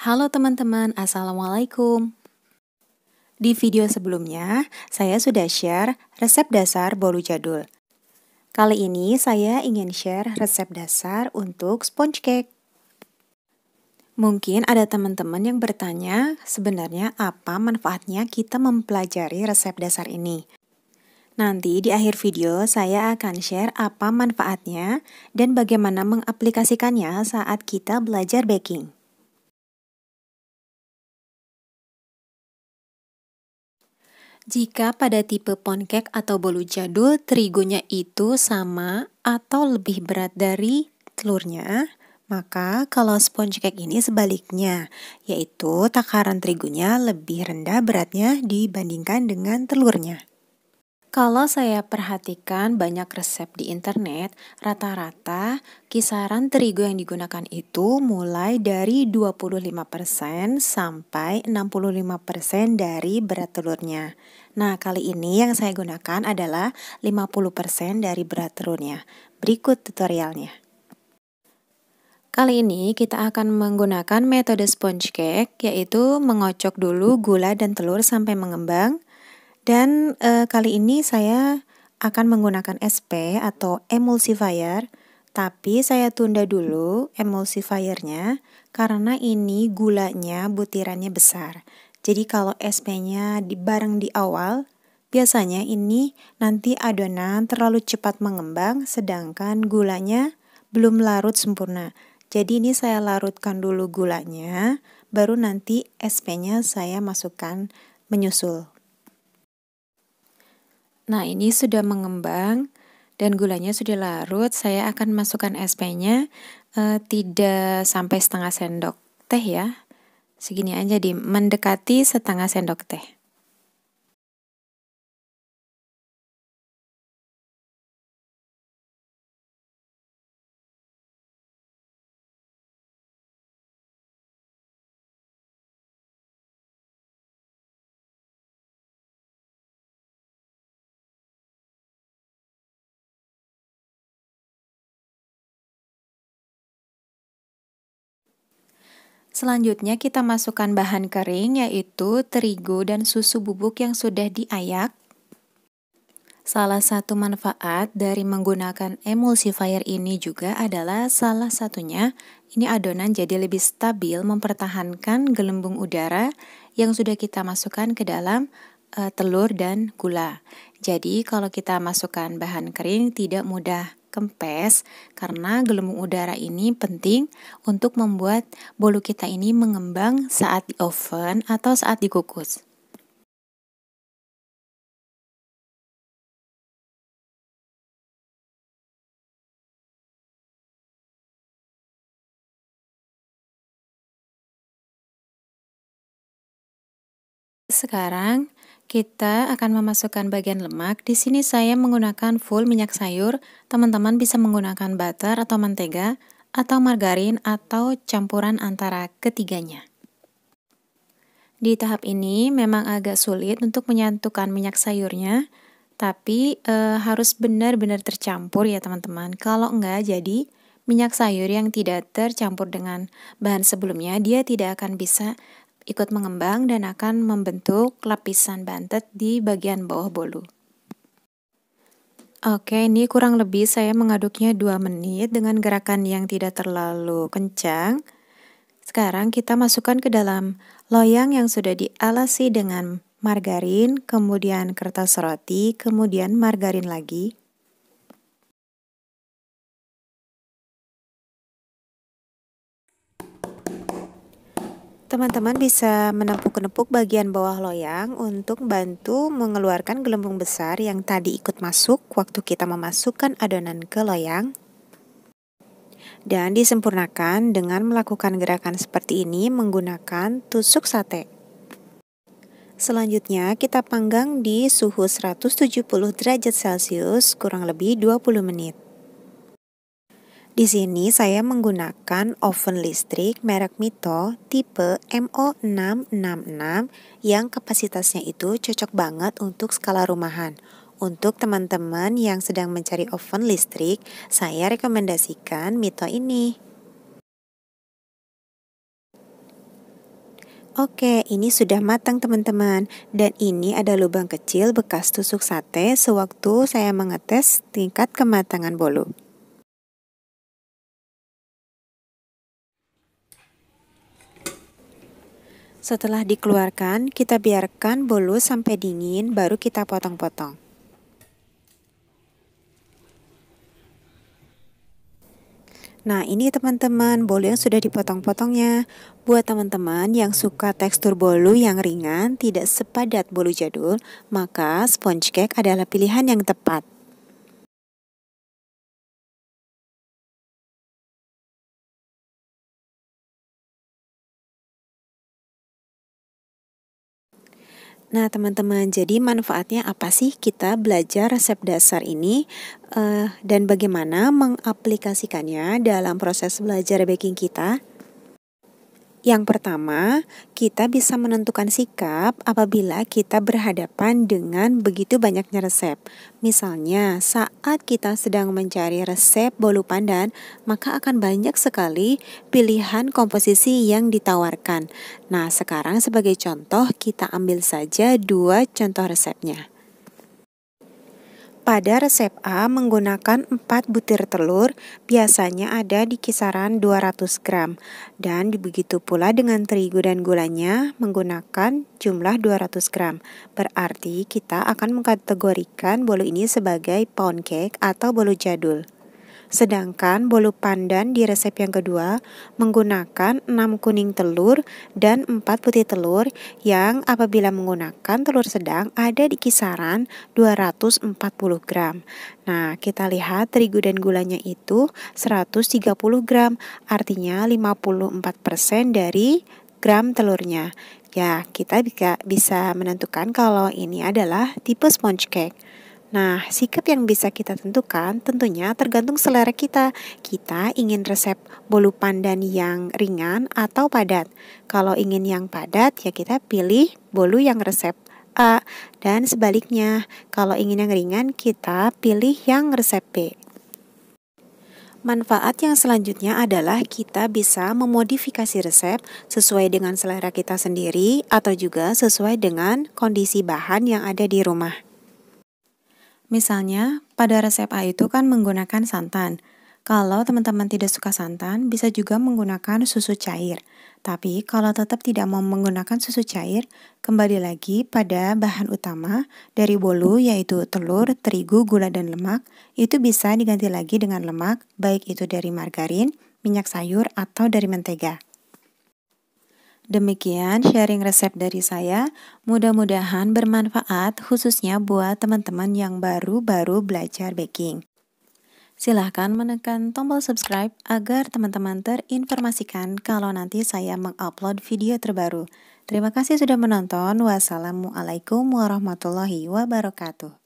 Halo teman-teman, Assalamualaikum. Di video sebelumnya, saya sudah share resep dasar bolu jadul. Kali ini saya ingin share resep dasar untuk sponge cake. Mungkin ada teman-teman yang bertanya, sebenarnya apa manfaatnya kita mempelajari resep dasar ini? Nanti di akhir video saya akan share apa manfaatnya dan bagaimana mengaplikasikannya saat kita belajar baking. Jika pada tipe poncake atau bolu jadul terigunya itu sama atau lebih berat dari telurnya, maka kalau sponge cake ini sebaliknya, yaitu takaran terigunya lebih rendah beratnya dibandingkan dengan telurnya. Kalau saya perhatikan banyak resep di internet, rata-rata kisaran terigu yang digunakan itu mulai dari 25% sampai 65% dari berat telurnya. Nah, kali ini yang saya gunakan adalah 50% dari berat telurnya. Berikut tutorialnya. Kali ini kita akan menggunakan metode sponge cake, yaitu mengocok dulu gula dan telur sampai mengembang, dan e, kali ini saya akan menggunakan SP atau emulsifier, tapi saya tunda dulu emulsifiernya karena ini gulanya butirannya besar. Jadi kalau SP-nya di bareng di awal, biasanya ini nanti adonan terlalu cepat mengembang sedangkan gulanya belum larut sempurna. Jadi ini saya larutkan dulu gulanya, baru nanti SP-nya saya masukkan menyusul. Nah ini sudah mengembang dan gulanya sudah larut. Saya akan masukkan SP-nya eh, tidak sampai setengah sendok teh ya. Segini aja di mendekati setengah sendok teh. Selanjutnya kita masukkan bahan kering yaitu terigu dan susu bubuk yang sudah diayak. Salah satu manfaat dari menggunakan emulsifier ini juga adalah salah satunya ini adonan jadi lebih stabil mempertahankan gelembung udara yang sudah kita masukkan ke dalam eh, telur dan gula. Jadi kalau kita masukkan bahan kering tidak mudah kempes karena gelembung udara ini penting untuk membuat bolu kita ini mengembang saat di oven atau saat dikukus. Sekarang kita akan memasukkan bagian lemak. Di sini saya menggunakan full minyak sayur. Teman-teman bisa menggunakan butter atau mentega atau margarin atau campuran antara ketiganya. Di tahap ini memang agak sulit untuk menyatukan minyak sayurnya, tapi e, harus benar-benar tercampur ya teman-teman. Kalau enggak jadi minyak sayur yang tidak tercampur dengan bahan sebelumnya, dia tidak akan bisa ikut mengembang dan akan membentuk lapisan bantet di bagian bawah bolu. Oke, ini kurang lebih saya mengaduknya 2 menit dengan gerakan yang tidak terlalu kencang. Sekarang kita masukkan ke dalam loyang yang sudah dialasi dengan margarin, kemudian kertas roti, kemudian margarin lagi. Teman-teman bisa menepuk-nepuk bagian bawah loyang untuk bantu mengeluarkan gelembung besar yang tadi ikut masuk waktu kita memasukkan adonan ke loyang. Dan disempurnakan dengan melakukan gerakan seperti ini menggunakan tusuk sate. Selanjutnya kita panggang di suhu 170 derajat Celcius kurang lebih 20 menit. Di sini saya menggunakan oven listrik merek Mito tipe MO666 yang kapasitasnya itu cocok banget untuk skala rumahan. Untuk teman-teman yang sedang mencari oven listrik, saya rekomendasikan Mito ini. Oke, ini sudah matang teman-teman Dan ini ada lubang kecil bekas tusuk sate sewaktu saya mengetes tingkat kematangan bolu Setelah dikeluarkan, kita biarkan bolu sampai dingin, baru kita potong-potong. Nah, ini teman-teman bolu yang sudah dipotong-potongnya. Buat teman-teman yang suka tekstur bolu yang ringan, tidak sepadat bolu jadul, maka sponge cake adalah pilihan yang tepat. Nah, teman-teman, jadi manfaatnya apa sih kita belajar resep dasar ini uh, dan bagaimana mengaplikasikannya dalam proses belajar baking kita? Yang pertama, kita bisa menentukan sikap apabila kita berhadapan dengan begitu banyaknya resep. Misalnya, saat kita sedang mencari resep bolu pandan, maka akan banyak sekali pilihan komposisi yang ditawarkan. Nah, sekarang sebagai contoh, kita ambil saja dua contoh resepnya. Pada resep A menggunakan 4 butir telur biasanya ada di kisaran 200 gram dan begitu pula dengan terigu dan gulanya menggunakan jumlah 200 gram. Berarti kita akan mengkategorikan bolu ini sebagai pound cake atau bolu jadul. Sedangkan bolu pandan di resep yang kedua menggunakan 6 kuning telur dan 4 putih telur yang apabila menggunakan telur sedang ada di kisaran 240 gram. Nah, kita lihat terigu dan gulanya itu 130 gram, artinya 54% dari gram telurnya. Ya, kita bisa menentukan kalau ini adalah tipe sponge cake. Nah, sikap yang bisa kita tentukan tentunya tergantung selera kita. Kita ingin resep bolu pandan yang ringan atau padat. Kalau ingin yang padat, ya kita pilih bolu yang resep A dan sebaliknya. Kalau ingin yang ringan, kita pilih yang resep B. Manfaat yang selanjutnya adalah kita bisa memodifikasi resep sesuai dengan selera kita sendiri atau juga sesuai dengan kondisi bahan yang ada di rumah. Misalnya, pada resep A itu kan menggunakan santan. Kalau teman-teman tidak suka santan, bisa juga menggunakan susu cair. Tapi kalau tetap tidak mau menggunakan susu cair, kembali lagi pada bahan utama dari bolu yaitu telur, terigu, gula, dan lemak. Itu bisa diganti lagi dengan lemak, baik itu dari margarin, minyak sayur, atau dari mentega. Demikian sharing resep dari saya. Mudah-mudahan bermanfaat khususnya buat teman-teman yang baru-baru belajar baking. Silahkan menekan tombol subscribe agar teman-teman terinformasikan kalau nanti saya mengupload video terbaru. Terima kasih sudah menonton. Wassalamualaikum warahmatullahi wabarakatuh.